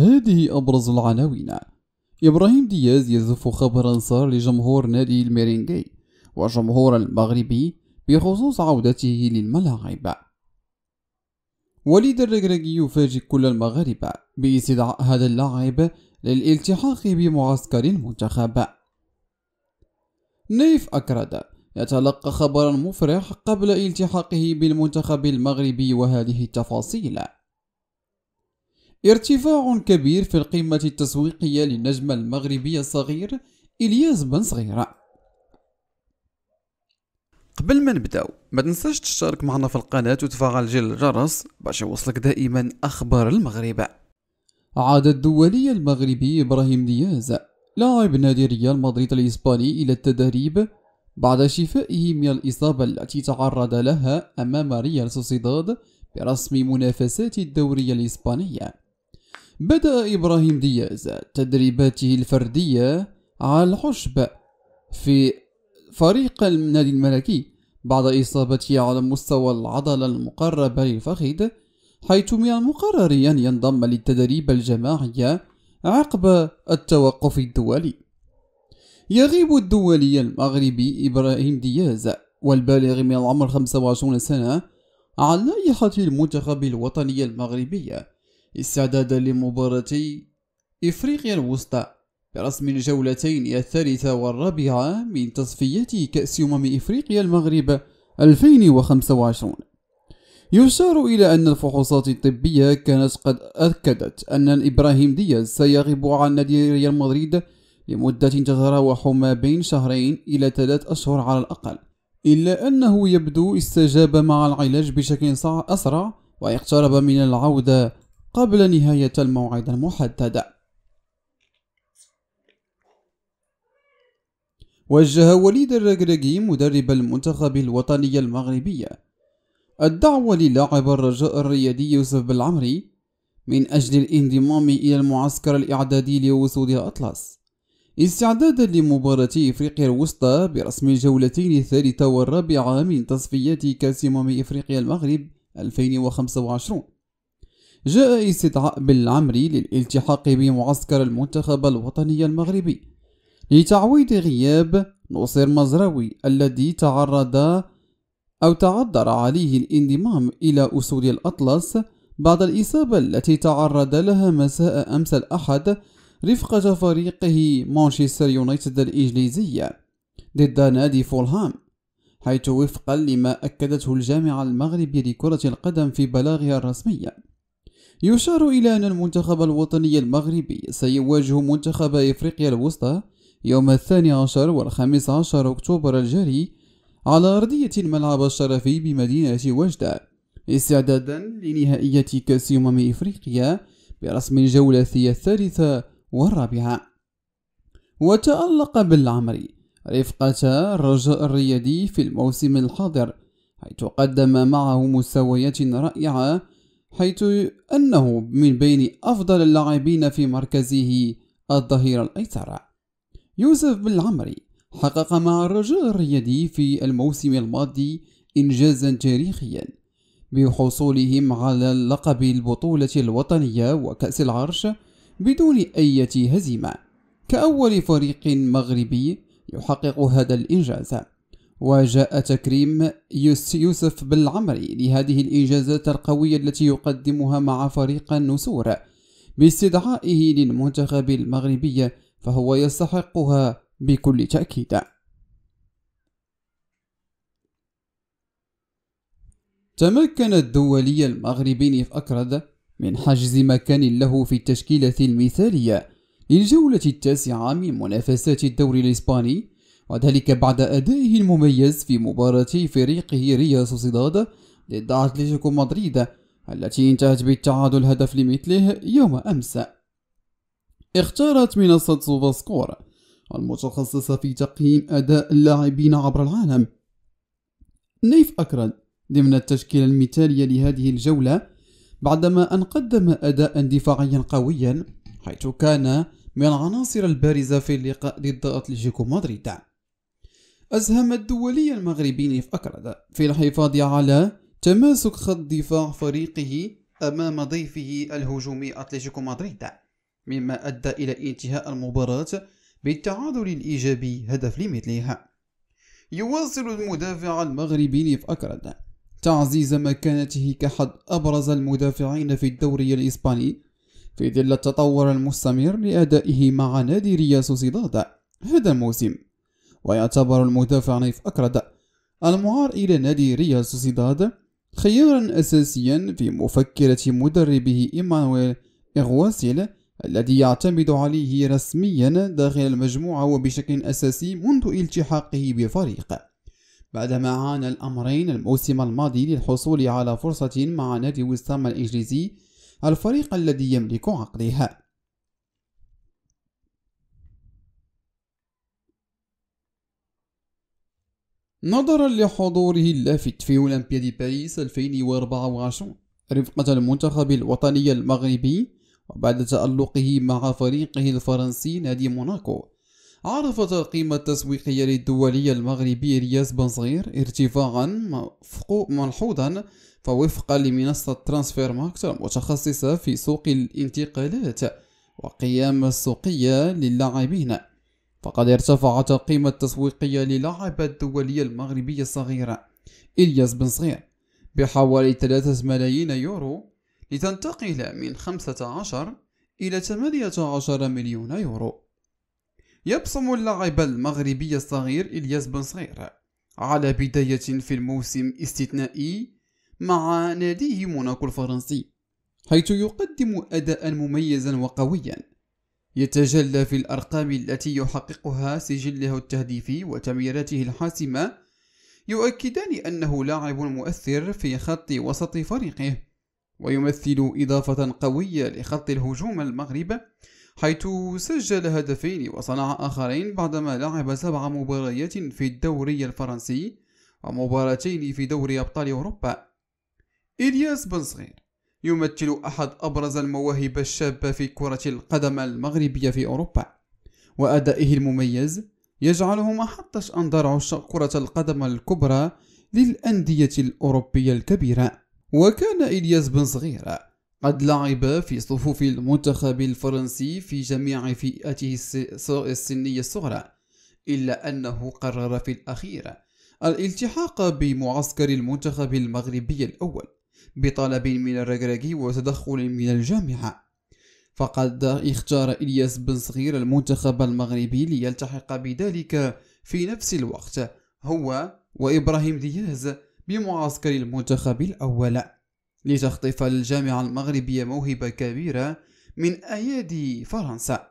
هذه أبرز العناوين إبراهيم دياز يزف خبرا صار لجمهور نادي الميرينجي وجمهور المغربي بخصوص عودته للملاعب وليد الرجرجي يفاجئ كل المغاربة باستدعاء هذا اللاعب للالتحاق بمعسكر المنتخب نيف أكرد يتلقى خبرا مفرح قبل التحاقه بالمنتخب المغربي وهذه التفاصيل ارتفاع كبير في القيمة التسويقية للنجم المغربي الصغير إلياس بن صغيرة قبل ما نبداو ما تنساش تشترك معنا في القناة وتفعل جل الجرس باش يوصلك دائما أخبار المغرب عاد الدولي المغربي إبراهيم دياز لاعب نادي ريال مدريد الإسباني إلى التدريب بعد شفائه من الإصابة التي تعرض لها أمام ريال سوسيداد برسم منافسات الدوري الإسبانية بدأ إبراهيم دياز تدريباته الفردية على الحشب في فريق النادي الملكي بعد إصابته على مستوى العضلة المقربة للفخذ حيث من المقرر أن ينضم للتدريب الجماعي عقب التوقف الدولي يغيب الدولي المغربي إبراهيم دياز والبالغ من العمر 25 سنة عن لائحة المنتخب الوطني المغربي استعدادا لمباراة إفريقيا الوسطى برسم الجولتين الثالثة والرابعة من تصفيات كأس أمم إفريقيا المغرب 2025 يشار إلى أن الفحوصات الطبية كانت قد أكدت أن إبراهيم دياز سيغيب عن نادي ريال مدريد لمدة تتراوح ما بين شهرين إلى ثلاث أشهر على الأقل إلا أنه يبدو استجاب مع العلاج بشكل أسرع واقترب من العودة قبل نهاية الموعد المحدد وجه وليد الرجرجي مدرب المنتخب الوطني المغربي الدعوة للاعب الرجاء الرياضي يوسف بالعمري من أجل الانضمام إلى المعسكر الإعدادي لوسود الأطلس استعدادا لمباراة إفريقيا الوسطى برسم الجولتين الثالثة والرابعة من تصفيات كأس أمم إفريقيا المغرب 2025 جاء استدعاء بالعمري للالتحاق بمعسكر المنتخب الوطني المغربي لتعويض غياب نصير مزراوي الذي تعرض أو تعذر عليه الانضمام إلى أسود الأطلس بعد الإصابة التي تعرض لها مساء أمس الأحد رفقة فريقه مانشستر يونايتد الإنجليزية ضد نادي فولهام حيث وفقا لما أكدته الجامعة المغربية لكرة القدم في بلاغها الرسمية يشار إلى أن المنتخب الوطني المغربي سيواجه منتخب إفريقيا الوسطى يوم الثاني عشر والخامس عشر أكتوبر الجاري على أرضية الملعب الشرفي بمدينة وجدة استعدادا لنهائية كأس أمم إفريقيا برسم الجولة الثالثة والرابعة وتألق بالعمري رفقة الرجاء الرياضي في الموسم الحاضر حيث قدم معه مستويات رائعة حيث أنه من بين أفضل اللاعبين في مركزه الظهير الأيسر يوسف بن العمري حقق مع الرجاء الرياضي في الموسم الماضي إنجازا تاريخيا بحصولهم على لقب البطولة الوطنية وكأس العرش بدون أي هزيمة كأول فريق مغربي يحقق هذا الإنجاز وجاء تكريم يوسف بالعمري لهذه الإنجازات القوية التي يقدمها مع فريق النسور باستدعائه للمنتخب المغربي فهو يستحقها بكل تأكيد تمكن الدولي المغربي نيف أكرد من حجز مكان له في التشكيلة المثالية للجولة التاسعة من منافسات الدوري الإسباني وذلك بعد أدائه المميز في مباراة فريقه ريال سوسيداد ضد أتلتيكو مدريد التي انتهت بالتعادل هدف لمثله يوم أمس اختارت منصة سوفاسكور المتخصصة في تقييم أداء اللاعبين عبر العالم نيف أكرد ضمن التشكيلة المثالية لهذه الجولة بعدما أن قدم أداء دفاعيا قويا حيث كان من العناصر البارزة في اللقاء ضد أتلتيكو مدريد أسهم الدولي المغربي في أكرد في الحفاظ على تماسك خط دفاع فريقه أمام ضيفه الهجومي أتلتيكو مدريد مما أدى إلى انتهاء المباراة بالتعادل الإيجابي هدف لمثلها يواصل المدافع المغربي في أكرد تعزيز مكانته كحد أبرز المدافعين في الدوري الإسباني في ظل التطور المستمر لأدائه مع نادي ريال سوسيداد هذا الموسم ويعتبر المدافع نيف أكرد المعار إلى نادي ريال سوسيداد خيارا أساسيا في مفكرة مدربه إيمانويل إغواسيل الذي يعتمد عليه رسميا داخل المجموعة وبشكل أساسي منذ التحاقه بفريق بعدما عانى الأمرين الموسم الماضي للحصول على فرصة مع نادي وستام الإنجليزي الفريق الذي يملك عقدها نظرا لحضوره اللافت في أولمبياد باريس 2024 رفقة المنتخب الوطني المغربي وبعد تألقه مع فريقه الفرنسي نادي موناكو عرفت القيمة التسويقية للدولي المغربي رياس بن صغير ارتفاعا ملحوظا فوفقا لمنصة ترانسفير ماركت المتخصصة في سوق الانتقالات وقيام السوقية للاعبين فقد ارتفعت القيمة التسويقية للاعب الدولية المغربية الصغيرة إلياس بن صغير بحوالي 3 ملايين يورو لتنتقل من 15 إلى 18 مليون يورو يبصم اللاعب المغربي الصغير إلياس بن صغير على بداية في الموسم استثنائي مع ناديه موناكو الفرنسي حيث يقدم أداء مميزا وقويا يتجلى في الأرقام التي يحققها سجله التهديفي وتمريراته الحاسمة يؤكدان أنه لاعب مؤثر في خط وسط فريقه ويمثل إضافة قوية لخط الهجوم المغرب حيث سجل هدفين وصنع آخرين بعدما لعب سبع مباريات في الدوري الفرنسي ومباراتين في دوري أبطال أوروبا إلياس بن صغير يمثل أحد أبرز المواهب الشابة في كرة القدم المغربية في أوروبا وأدائه المميز يجعله محطة أنظار عشاق كرة القدم الكبرى للأندية الأوروبية الكبيرة وكان إلياس بن صغير قد لعب في صفوف المنتخب الفرنسي في جميع فئاته السنية الصغرى إلا أنه قرر في الأخير الالتحاق بمعسكر المنتخب المغربي الأول بطلب من الركراكي وتدخل من الجامعة فقد اختار إلياس بن صغير المنتخب المغربي ليلتحق بذلك في نفس الوقت هو وإبراهيم دياز بمعسكر المنتخب الأول لتخطف الجامعة المغربية موهبة كبيرة من أيادي فرنسا